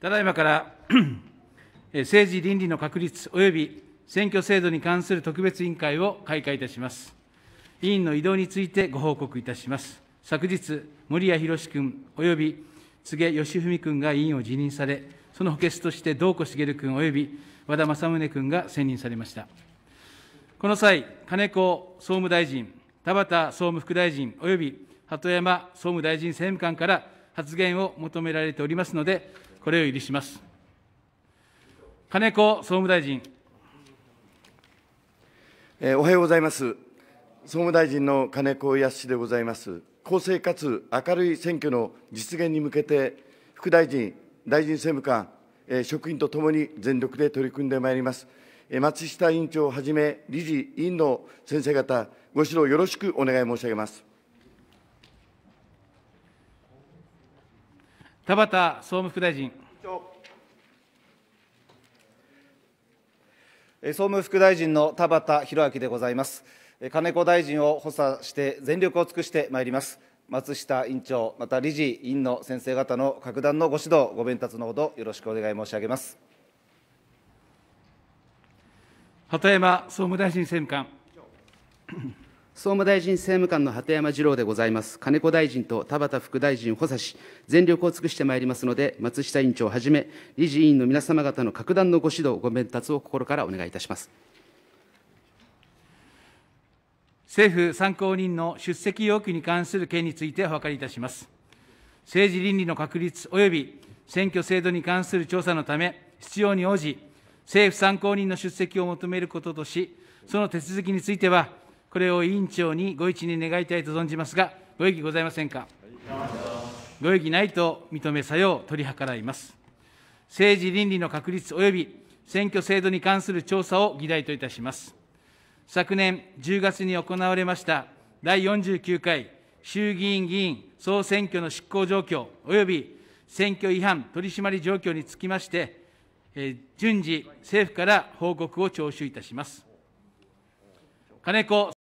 ただいまから 政治倫理の確立及び選挙制度に関する特別委員会を開会いたします。委員の移動についてご報告いたします。昨日、森谷博君及び柘植義文君が委員を辞任され、その補欠として堂子茂君及び和田政宗君が選任されました。この際、金子総務大臣、田畑総務副大臣及び鳩山総務大臣政務官から発言を求められておりますので、これを許します。金子総務大臣。えー、おはようございます。総務大臣の金子康でございます。公正かつ明るい選挙の実現に向けて、副大臣、大臣政務官、えー、職員とともに全力で取り組んでまいります。えー、松下委員長をはじめ、理事、委員の先生方、ご指導よろしくお願い申し上げます。田畑総務副大臣。総務副大臣の田畑博明でございます。金子大臣を補佐して全力を尽くしてまいります。松下委員長、また理事、委員の先生方の格段のご指導、ご鞭撻のほどよろしくお願い申し上げます。鳩山総務大臣政務官。総務大臣政務官の鳩山二郎でございます。金子大臣と田畑副大臣補佐し、全力を尽くしてまいりますので、松下委員長をはじめ、理事委員の皆様方の格段のご指導、ご鞭撻を心からお願いいたします。政府参考人の出席要求に関する件についてお諮りいたします。政治倫理の確立及び選挙制度に関する調査のため、必要に応じ、政府参考人の出席を求めることとし、その手続きについては、これを委員長にご一任願いたいと存じますが、ご異議ございませんか。ご異議ないと認めさよう取り計らいます。政治倫理の確立及び選挙制度に関する調査を議題といたします。昨年10月に行われました第49回衆議院議員総選挙の執行状況及び選挙違反取締り状況につきまして、え順次、政府から報告を聴取いたします。金子